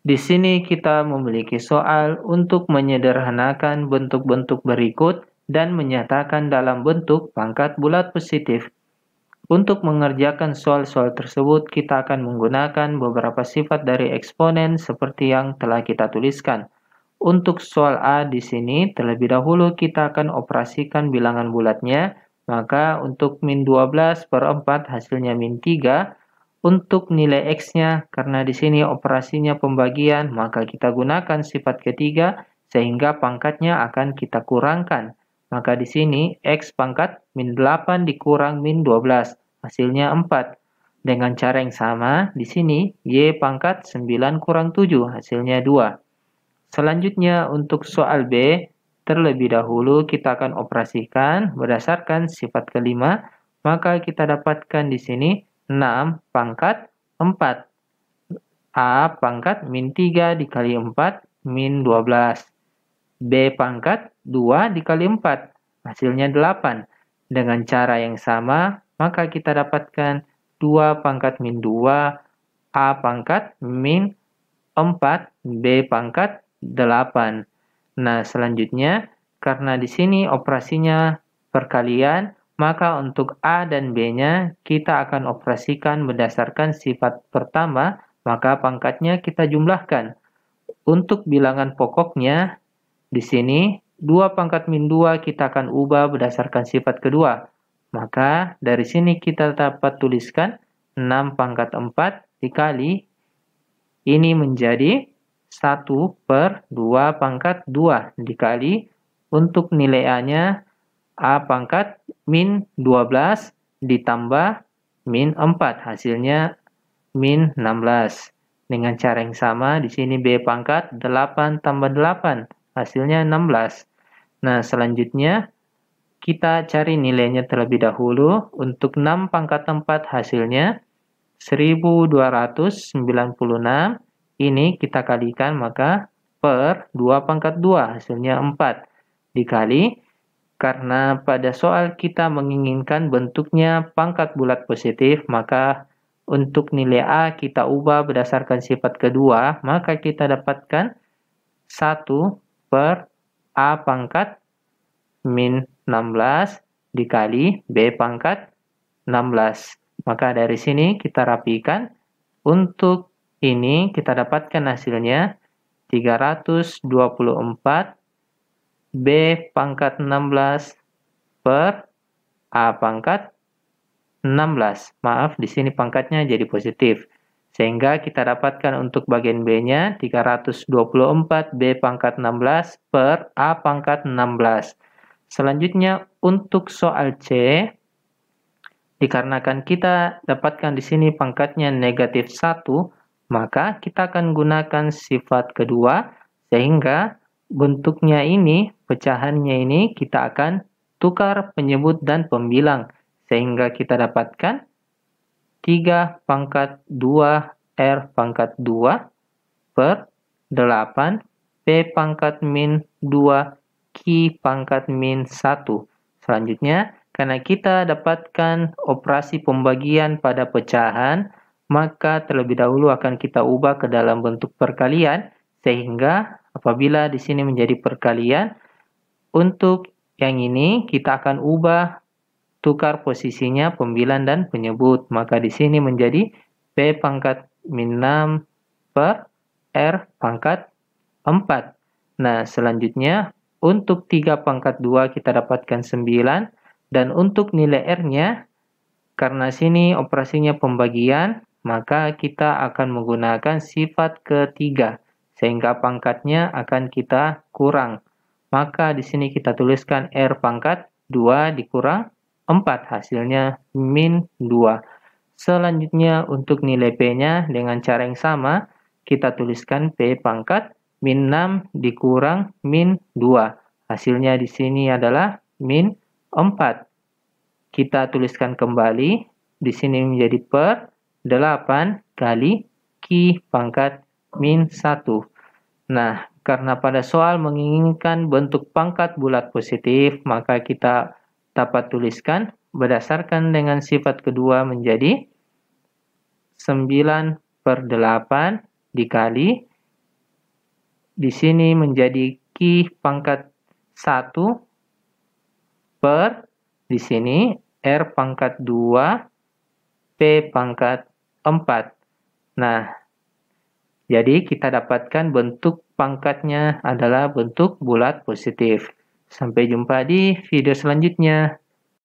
Di sini kita memiliki soal untuk menyederhanakan bentuk-bentuk berikut dan menyatakan dalam bentuk pangkat bulat positif. Untuk mengerjakan soal-soal tersebut, kita akan menggunakan beberapa sifat dari eksponen seperti yang telah kita tuliskan. Untuk soal A di sini, terlebih dahulu kita akan operasikan bilangan bulatnya, maka untuk min 12 per 4 hasilnya min 3, untuk nilai X-nya karena di sini operasinya pembagian, maka kita gunakan sifat ketiga sehingga pangkatnya akan kita kurangkan. Maka di sini X pangkat min 8 dikurang min 12, hasilnya 4. Dengan cara yang sama, di sini Y pangkat 9 kurang 7, hasilnya 2. Selanjutnya untuk soal B, terlebih dahulu kita akan operasikan berdasarkan sifat kelima, maka kita dapatkan di sini 6 pangkat 4. A pangkat min 3 dikali 4 min 12. B pangkat 2 dikali 4. Hasilnya 8. Dengan cara yang sama, maka kita dapatkan 2 pangkat min 2, A pangkat min 4, B pangkat 8. Nah, selanjutnya, karena di sini operasinya perkalian, maka untuk A dan B-nya kita akan operasikan berdasarkan sifat pertama, maka pangkatnya kita jumlahkan. Untuk bilangan pokoknya, di sini 2 pangkat min 2 kita akan ubah berdasarkan sifat kedua. Maka dari sini kita dapat tuliskan 6 pangkat 4 dikali ini menjadi 1 per 2 pangkat 2 dikali untuk nilai A-nya A pangkat min 12 ditambah min 4. Hasilnya min 16. Dengan cara yang sama, di sini B pangkat 8 tambah 8. Hasilnya 16. Nah, selanjutnya kita cari nilainya terlebih dahulu. Untuk 6 pangkat 4 hasilnya 1296. Ini kita kalikan maka per 2 pangkat 2 hasilnya 4. Dikali karena pada soal kita menginginkan bentuknya pangkat bulat positif, maka untuk nilai A kita ubah berdasarkan sifat kedua, maka kita dapatkan 1 per A pangkat min 16 dikali B pangkat 16. Maka dari sini kita rapikan. Untuk ini kita dapatkan hasilnya 324 B pangkat 16 per A pangkat 16. Maaf, di sini pangkatnya jadi positif. Sehingga kita dapatkan untuk bagian B-nya 324 B pangkat 16 per A pangkat 16. Selanjutnya untuk soal C, dikarenakan kita dapatkan di sini pangkatnya negatif 1, maka kita akan gunakan sifat kedua sehingga bentuknya ini pecahannya ini kita akan tukar penyebut dan pembilang sehingga kita dapatkan 3 pangkat 2 R pangkat 2 per 8 P pangkat min 2 Q pangkat min 1. Selanjutnya, karena kita dapatkan operasi pembagian pada pecahan, maka terlebih dahulu akan kita ubah ke dalam bentuk perkalian, sehingga apabila di sini menjadi perkalian, untuk yang ini kita akan ubah tukar posisinya pembilan dan penyebut. Maka di sini menjadi P pangkat min 6 per R pangkat 4. Nah, selanjutnya untuk 3 pangkat 2 kita dapatkan 9. Dan untuk nilai R-nya, karena sini operasinya pembagian, maka kita akan menggunakan sifat ketiga. Sehingga pangkatnya akan kita kurang. Maka di sini kita tuliskan R pangkat 2 dikurang 4. Hasilnya min 2. Selanjutnya untuk nilai P-nya dengan cara yang sama, kita tuliskan P pangkat min 6 dikurang min 2. Hasilnya di sini adalah min 4. Kita tuliskan kembali, di sini menjadi per 8 kali Q pangkat min 1. Nah, karena pada soal menginginkan bentuk pangkat bulat positif, maka kita dapat tuliskan berdasarkan dengan sifat kedua menjadi 9 per 8 dikali di sini menjadi Q pangkat 1 per di sini R pangkat 2 P pangkat 4 nah jadi kita dapatkan bentuk pangkatnya adalah bentuk bulat positif. Sampai jumpa di video selanjutnya.